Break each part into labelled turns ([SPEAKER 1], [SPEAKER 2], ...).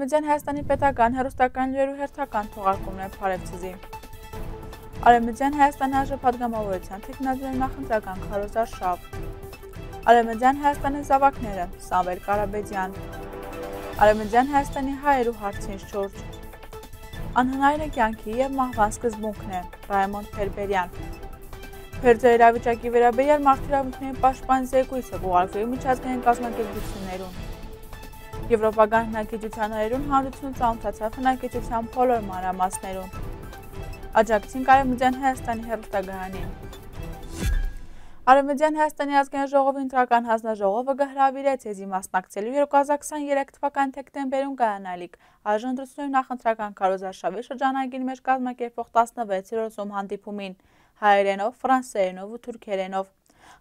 [SPEAKER 1] Արևմտյան Հայաստանի պետական հերոստական ջերուհերթական թողարկումն է Փարեվցիզի։ Արևմտյան Հայաստանի հաշվապատգամավորության թեկնածու նախընտրական Խարոզար Շավ։ Արևմտյան Հայաստանի զավակները Սամվել Կարաբեդյան։ Արևմտյան Հայաստանի հայեր ու հարցին շուրջ։ Անհնարինը կյանքի եւ մահվան սկզբունքն է Ռայմոնդ Թերբերյան։ Փերձե իրավիճակի վերաբերյալ մարդու իրավունքների պաշտպան զեկույցը ուղարկվել միջազգային կազմակերպություններում։ Եվրոպական հնակիչության հայերուն հանրությունը ծանոթացավ հնակիչության բոլոր մանրամասներում։ Աջակցին Արևմտյան Հայաստանի հերթագրանին։ Արևմտյան Հայաստանի ազգային ժողովի ընտրական հանձնաժողովը գահրավիրեց եզի մասնակցելու 2023 թվական թեկտեմբերում կայանալիք արժանդրությունների նախընտրական կարոզարշավի շրջանագին մեջ կազմակերպող 16-րդ հանդիպումին հայերենով, ֆրանսերենով ու թուրքերենով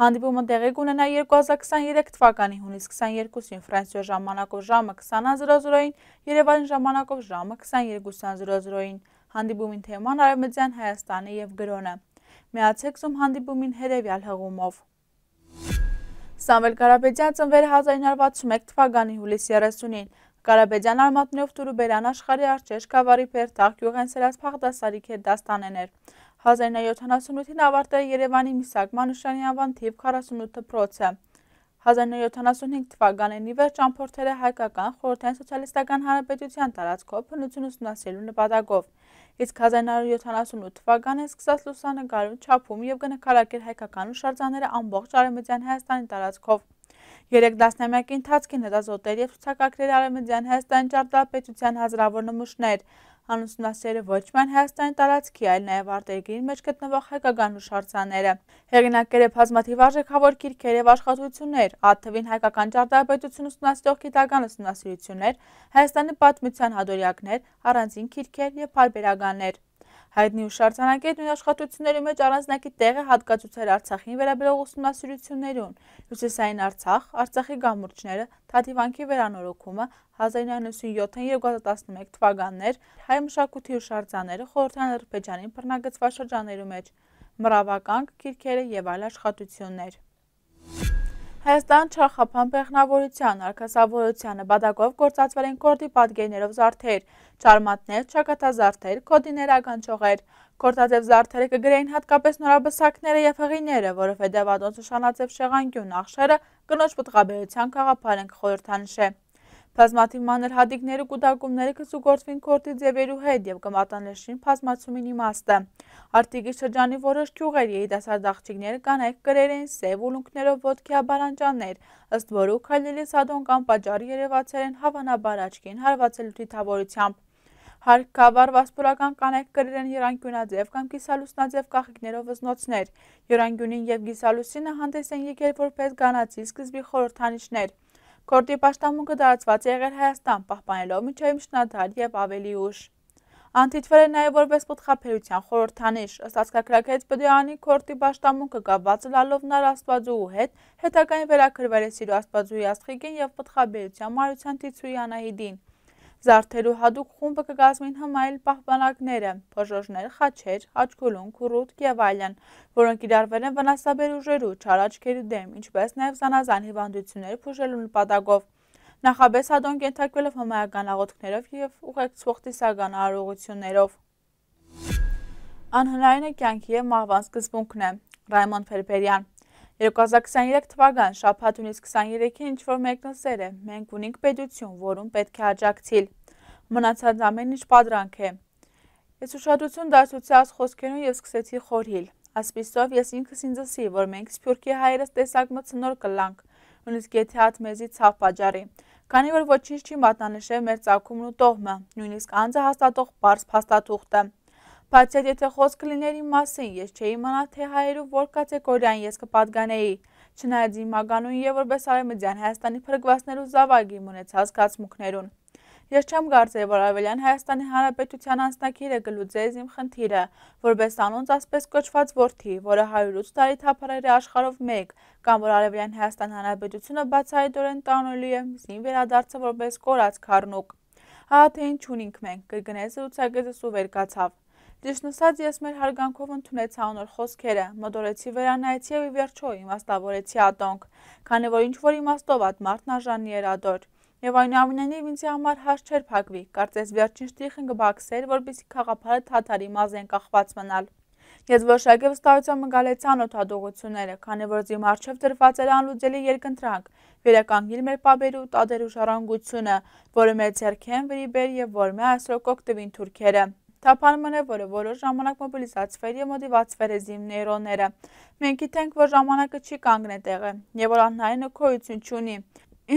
[SPEAKER 1] Հանդիպումը տեղի կունենա 2023 թվականի հունիս 22-ին Ֆրանսիա ժամանակով ժամը 20:00-ին, Երևանի ժամանակով ժամը 22:00-ին։ Հանդիպումին թեման Արևմտյան Հայաստանը եւ Գրոնը։ Միացեք Zoom հանդիպումին հետեւյալ հղումով։ Սամվել Կարապետյան ծնվել 1961 թվականի հուլիս 30-ին։ Կարապետյան արմատնով Թուրուբերան աշխարի արջեշ կավարի պերտաղ գյուղ են սերած պաղդասարիք է դաստանեն էր։ 1978-ին ավարտել Երևանի Միսակ Մանուշյանի անվան թիվ 48 դպրոցը։ 1975 թվականին ի վեր ճամփորդել է հայկական խորհրդային սոցիալիստական հանրապետության տարածքով բնություն ուսումնասիրելու նպատակով, իսկ 1978 թվականին սկսած լուսանկարում չափում եւ կնկարագրել հայկական հուշարձանները ամբողջ Արևմտյան Հայաստանի տարածքով։ Երեք դասնամյակի ընթացքին հետազոտել եւ ցուցակագրել Արևմտյան Հայաստանի ճարտարապետության հազարավոր նմուշներ, անուսնասերը ոչ միայն Հայաստանի տարածքի, այլ նաև արտերգրի մեջ գտնվող հայկական հուշարձանները։ Հեղինակել է բազմաթիվ արժեքավոր գիրքեր եւ աշխատություններ, աթվին հայկական ճարտարապետություն ուսումնասիրող գիտական ուսումնասիրություններ, Հայաստանի պատմության հադորյակներ, առանձին գիրքեր եւ բարբերականներ։ Հայտնի ու շարժանակի այդ աշխատությունների մեջ առանձնակի տեղ է հատկացուց էր Արցախին վերաբերող ուսումնասիրություններուն։ Հյուսիսային Արցախ, Արցախի գամուրջները, Թաթիվանքի վերանորոգումը 1997-ին 2011 թվականներ հայ մշակույթի ու շարժաները խորհրդան Ադրբեջանի բռնագծված շրջաներում մեջ մռավականք, գիրքերը եւ այլ աշխատություններ։ Հայաստան չախապան պեղնավորության, արկասավորությանը բադակով գործացվել են կորդի պատգերներով զարդեր, չարմատներ, չակատազարդեր, կոդիներ ականչողեր, կորդաձև զարդերը կգրեին հատկապես նորաբսակները և հղիները, որով է դևադոնց ուշանացև շեղանգյուն աղշերը գնոչ պտղաբերության կաղապար ենք խորորդանշ է։ Բազմաթիվ մանր հադիկները կուտակումները կսուգործվին քորտի ձևերու հետ և կմատանլեշին պազմացումին իմաստը։ Արդիկի շրջանի որոշ կյուղեր երիտասարդ աղջիկները կանայք կրեր են սև ուլունքներով ոտքի աբարանջաններ, ըստ որու քայլելի սադոն կամ պաճարի երևացեր են հավանաբար աչքին հարվածելու թիթավորությամբ։ Հարկավար վասպուրական կանեք կրեր են երանգյունաձև կամ գիսալուսնաձև կախիքներով զնոցներ։ Երանգյունին և գիսալուսինը հանդես են եկել որպես գանացի սկզբի խորորդանիշներ։ Կորդի պաշտամունքը դարացված է եղել Հայաստան, պահպանելով միջև մշնադար և ավելի ուշ։ Անդիչվել է նաև որպես պտխապերության խորորդանիշ, ըստացկակրակեց բդյանի քորդի բաշտամունքը գաբացը լալով նար աստվածուու հետ, հետակայն վերակրվել է սիրու աստվածուի աստխիկին և պտխաբերության մարության տիցուի անահիդին։ Զարդելու հադուկ խումբը կգազմին հմայլ պահպանակները, պժոշներ, խաչեր, աչգուլուն, կուրուտ և այլն, որոնք իրարվել են վնասաբեր ուժերու, չարաչքերի դեմ, ինչպես նաև զանազան հիվանդություններ պուժելու նպատակով։ Նախաբես հադոն կենթակվել է հմայական աղոտքներով և ուղեկցվող տիսական արողություններով։ Անհնարին է կյանքի է մահվան սկզբունքն է, Ռայմոն Ֆերբերյան 2023 թվական շապատունից 23-ին ինչ-որ մեկնսեր է, մենք ունինք պետություն, որում պետք է աջակցիլ։ Մնացած ամեն ինչ պատրանք է։ Ես ուշադրություն դարձուցի աս խոսքերուն և սկսեցի խորհիլ։ Ասպիսով ես ինքս ինձ ասի, որ մենք Սփյուռքի հայրս տեսակ մցնոր կլանք, նույնիսկ եթե հատ մեզի ցավ պատճառի։ Քանի որ ոչինչ չի մատնանշել մեր ցակումն ու տողմը, նույնիսկ անձը հաստատող բարձ փաստաթուղթը։ Բացի այդ, եթե խոսքը լիներ իմ մասին, ես չէի իմանա, թե հայերու որ կատեգորիան ես կպատգանեի։ Չնայած իմ ականուն եւ որպես արեմդյան Հայաստանի փրկվածներու զավագի ունեցած կացմունքներուն։ Ես չեմ կարծել, որ Ավելյան Հայաստանի Հանրապետության անձնակիրը գլուծեց իմ խնդիրը, որպես անոնց ասպես կոչված որդի, որը 108 տարի թափարել է աշխարհով մեկ, կամ որ Արևելյան Հայաստան Հանրապետությունը բացահայտորեն տանելու է զին վերադարձը որպես կորած քառնուկ։ Հա թե ինչ ունենք մենք, կրկնեց ու ցագեցս ու վերկացավ։ Ճիշտ նշած ես մեր հարգանքով ընդունեցա անոր խոսքերը, մտորեցի վերանայեցի եւ վերջո իմաստավորեցի ատոնք, քանի որ ինչ որ իմաստով այդ մարդն արժանի էր ադոր։ Եվ այնուամենայնիվ ինձ համար հաշ չէր փակվի, կարծես վերջին շտիխը կբաքսեր, որպեսի խաղապարը թաթարի մազեն կախված մնալ։ Ես որոշակի վստահությամբ ընկալեցի անօթադողությունները, քանի որ իմ արջև դրված էր անլուծելի երկընտրանք, վերականգնել մեր պապերու տադերու շարանգությունը, որը մեր ձեռքեն վրիբեր եւ որմե այսօր կօգտվին թուրքերը։ Դա պարմնևորը որոշ ժամանակ մոբիլիզացվեր և մոտիվացվեր է զիմ նեյրոնները։ Մենք իտենք, որ ժամանակը չի կանգն է տեղը և որ անհայինը կոյություն չունի։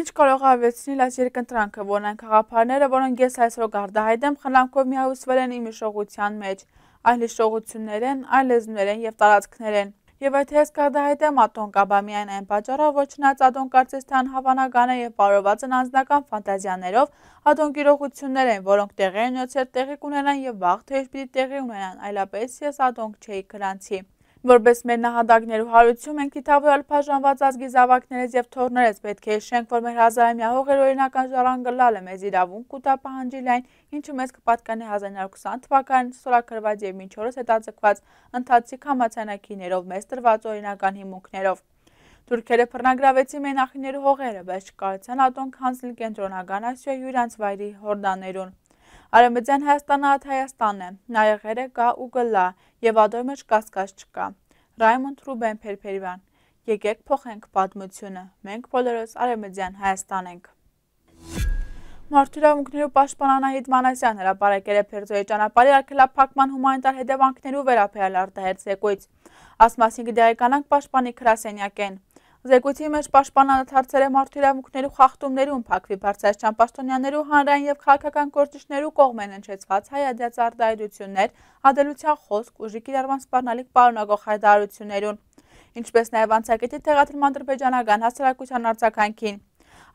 [SPEAKER 1] Ինչ կարող ավեցնիլ այս երկընտրանքը, որն այն կաղափարները, որոնք ես այսրո գարդահայտ եմ, խնամքով միահուսվել են իմ իշողության մեջ, այլ իշողություններ են, այլ լեզուներ են և տարածքներ են։ Եվ այդ հես կարտահայտեմ ատոն կաբա միայն այն պատճառով, որ չնայած ատոն կարծես թե անհավանական է եւ պարոված են անձնական ֆանտազիաներով, ատոն գիրողություններ են, որոնք տեղի են ունեցել, տեղի կունենան եւ վաղ թե իր պիտի տեղի ունենան, այլապես ես ատոնք չէի գրանցի։ Որպես մեր նահատակներու հարություն ենք թիթավորալ պաժանված ազգի զավակներից և թորներից պետք է շենք, որ մեր հազարամյա հողեր օրինական ժարան գլալ է մեզ իրավունք կուտապահանջիլ այն, ինչու մեզ կպատկանի 1920 թվականին ստորակրված և մինչ օրս հետաձգված ընթացիկ համացանակիներով մեզ տրված օրինական հիմունքներով։ Թուրքերը պրնագրավեցի մենախիներու հողերը, բայց չկարության ատոնք հանցնել կենտրոնական ասյոյ յուրանց վայրի հորդաներուն։ Արևմտյան Հայաստանը ատ Հայաստանն է, նա եղերը գա ու գլա եւ ադոր մեջ կասկած չկա։ Ռայմոնդ Ռուբեն Փերփերյան Եկեք փոխենք պատմությունը։ Մենք բոլորս Արևմտյան Հայաստան ենք։ Մարդու իրավունքներով պաշտպան Անահիտ Մանասյան հրապարակել է Փերձոյի ճանապարհի արգելափակման հումանիտար հետևանքներով վերաբերյալ արտահերձ եկույց։ Ասմասին գդայականանք պաշտպանի Քրասենյակեն։ Զեկույցի մեջ պաշտպանանդ հարցեր է մարդու իրավունքներու խախտումներում փակվի բարձրաստիճան պաշտոնյաներու հանրային եւ քաղաքական գործիչներու կողմեն ընչեցված հայադյաց արտահայտություններ, ադելության խոսք, ուժի կիրառման սպառնալիք պարունակող հայտարարություններուն, ինչպես նաեւ անցակետի թեղադրման ադրբեջանական հասարակության արձականքին։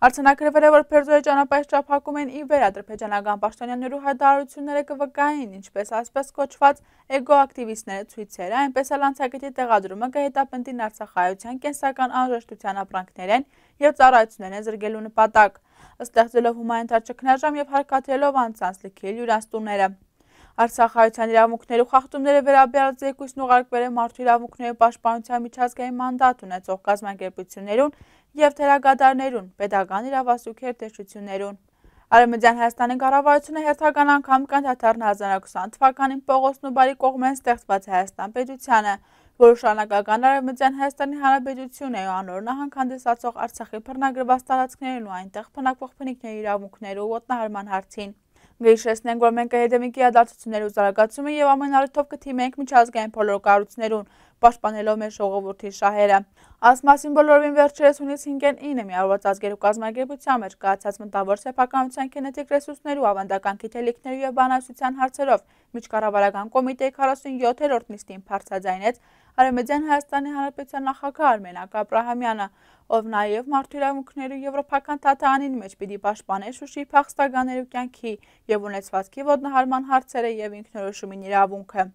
[SPEAKER 1] Արցանակրվել է, որ Պերձորի ճանապարհ շրջափակում են ի վեր ադրբեջանական պաշտոնյաներու հայտարարությունները կվկային, ինչպես ասպես կոչված էգոակտիվիստները ցույցերը, այնպես էլ անցագետի տեղադրումը կհետապնդին Արցախայության կենսական անհրաժեշտության ապրանքներեն եւ ծառայություններն զրկելու նպատակ, ստեղծելով հումանիտար ճգնաժամ եւ հարկադրելով անցանց լքել յուրանստունները։ Արցախայության իրավունքներու խախտումները վերաբերած զեկույցն ուղարկվել է մարդու իրավունքների պաշտպանության միջազգային մանդատ ունեցող կազմակերպություններուն եւ թերագադարներուն, pedagogan իրավասուքեր տեսություններուն։ Արևմտյան Հայաստանի կառավարությունը հերթական անգամ կանթաթարն 2020 թվականին Պողոսն ու Բարի կողմեն ստեղծված Հայաստան պետությանը, որը շարունակական Արևմտյան Հայաստանի Հանրապետությունն է ու անոր նահանգ հանդիսացող Արցախի բռնագրված տարածքներն ու այնտեղ բնակվող բնիկների իրավունքները ու ոտնահարման հարցին։ Գիշեցնենք, որ մենք էդեմիկի հադարձությունների զարգացումը եւ ամենալիթով կթիմենք միջազգային բոլոր կառույցներուն, պաշտպանելով մեր ժողովրդի շահերը։ Այս մասին բոլորովին վերջերս հունիս 5-ին 9-ը միավորված ազգերու կազմակերպության մեջ կայացած մտավոր սեփականության կենետիկ ռեսուրսներու ավանդական գիտելիքներու եւ բանասության հարցերով միջկառավարական կոմիտեի 47-րդ նիստին բարձրաձայնեց Արևմտյան Հայաստանի Հանրապետության նախագահ Արմենակ Աբրահամյանը, ով նաև մարդու իրավունքների եվրոպական թաթարանին մեջ պիտի պաշտպաներ Շուշիի փախստականների կյանքի եւ ունեցվածքի ոտնահարման հարցերը եւ ինքնորոշումին իրավունքը։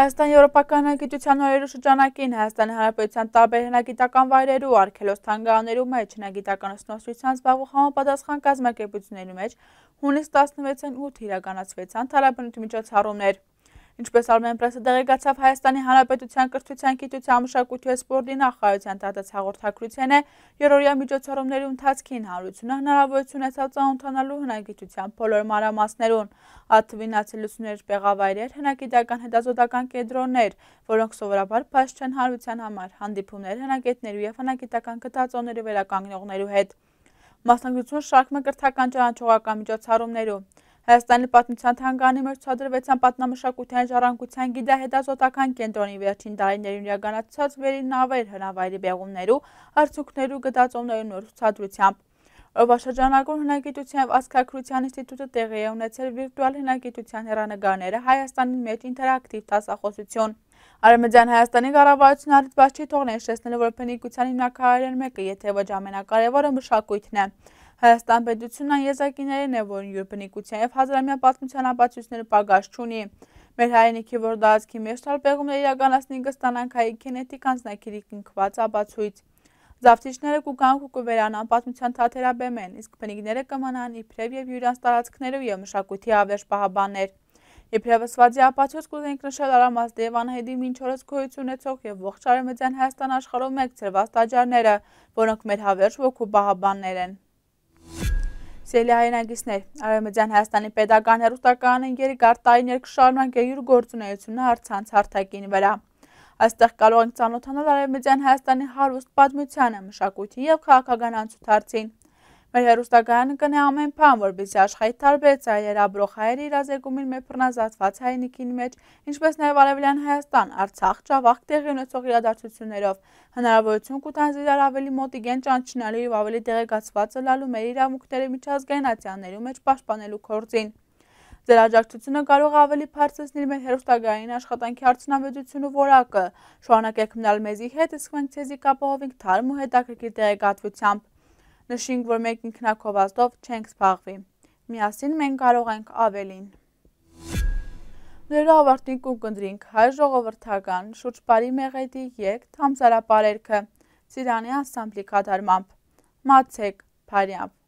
[SPEAKER 1] Հայաստան Եվրոպական հնագիտության օրերու շրջանակին Հայաստանի Հանրապետության տարբեր հնագիտական վայրերու արգելոց թանգարաներու մեջ հնագիտական ուսնոսության զբաղվող համապատասխան կազմակերպությունների մեջ հունիս 16-ին 8 իրականացվեցան թարաբնութ միջոցառումներ։ Ինչպես Արմենպրեսը տեղեկացավ Հայաստանի Հանրապետության կրթության գիտության մշակույթի սպորտի նախարարության տված հաղորդագրության է երորյա միջոցառումների ընթացքին հանրությունը հնարավորություն ունեցավ ծանոթանալու հնագիտության բոլոր մանրամասներուն, աթվինացելություններ, պեղավայրեր, հնագիտական հետազոտական կենտրոններ, որոնք սովորաբար փաշ չեն հանրության համար, հանդիպումներ հնագետներու եւ հնագիտական գտածոների վերականգնողներու հետ։ Մասնակցություն շարք մկրթական ճանաչողական միջոցառումներու Հայաստանի պատմության թանգարանի մեջ ցուցադրվեցան պատմամշակութային ժառանգության գիտահետազոտական կենտրոնի վերջին տարիներին իրականացած վերի նավեր հնավայրի բեղումներու, արդյունքներու գտածոմներու նոր ցուցադրությամբ։ Օրվաշրջանակում հնագիտության և ասկակրության ինստիտուտը տեղի է ունեցել վիրտուալ հնագիտության հերանգարները Հայաստանի մեջ ինտերակտիվ տասախոսություն։ Արմեջան Հայաստանի գարավարություն արից բաց չի թողնել շեսնելու, որ պնիկության հիմնակարեր են մեկը, եթե ոչ ամենակարևորը մշակույթն է։ Հայաստան պետությունն անեզակիներն է, որ յուրբնիկության և հազարամյա պատմության ապացույցները պագաշ չունի։ Մեր հայրենիքի որդացքի մեջ տալպեղումները իրականասնի գստանանք հայի կենետիկ անձնակիրի կնքված ապացույց։ Զավթիչները կուկանք ու կվերանան պատմության թաթերաբեմ են, իսկ բնիկները կմանան իպրև և յուրանց տարածքներով և մշակույթի ավերջ պահաբաններ։ Իպրևս վազի ապացույց կուզենք նշել արամազդի և անհեդի մինչ որս գոյություն էցող և ողջ արեմեծյան Հայաստան աշխարով մեկ ծրված տաջարները, որոնք մեր հավերջ ոգու բահաբաններ են։ Սելի հայրենակիցներ, Արևմտյան Հայաստանի Պետական հերոստական ընկերը Գարտային երկշարունակ է յուր գործունեությունը հարցանց հարթակին վրա։ Այստեղ կարող ենք ծանոթանալ Արևմտյան Հայաստանի հարուստ պատմությանը, մշակույթի եւ քաղաքական անցուդարձին։ Մեր հերուստակայանը կնե ամեն պան, որբիսի աշխայի տարբեր ծայր աբրող հայերի իրազերգումին մեր պրնազացված հայնիքին մեջ, ինչպես նաև արևելյան Հայաստան, արցախ, ճավախ տեղի ունեցող իրադարձություններով, հնարավորություն կուտան զիրար ավելի մոտի գեն ճանչնալու և ավելի տեղեկացվածը լալու մեր իրամուկների միջազգային ացյաններու մեջ պաշպանելու քործին։ Ձեր աջակցությունը կարող ավելի բարձրացնել մեր հերոստագային աշխատանքի արդյունավետությունը որակը։ Շարունակեք մնալ մեզի հետ, իսկ մենք ցեզի կապահովենք թարմ ու հետաքրքիր տեղեկատվությամբ նշենք, որ մեր ինքնակովազդով չենք զբաղվի։ Միասին մենք կարող ենք ավելին։ Դրա ավարտին կուկնդրինք հայ ժողովրդական շուրջպարի մեղեդի եկ համսարապարերքը Սիրանի անսամբլի կատարմամբ։ Մացեք, Փարիամբ։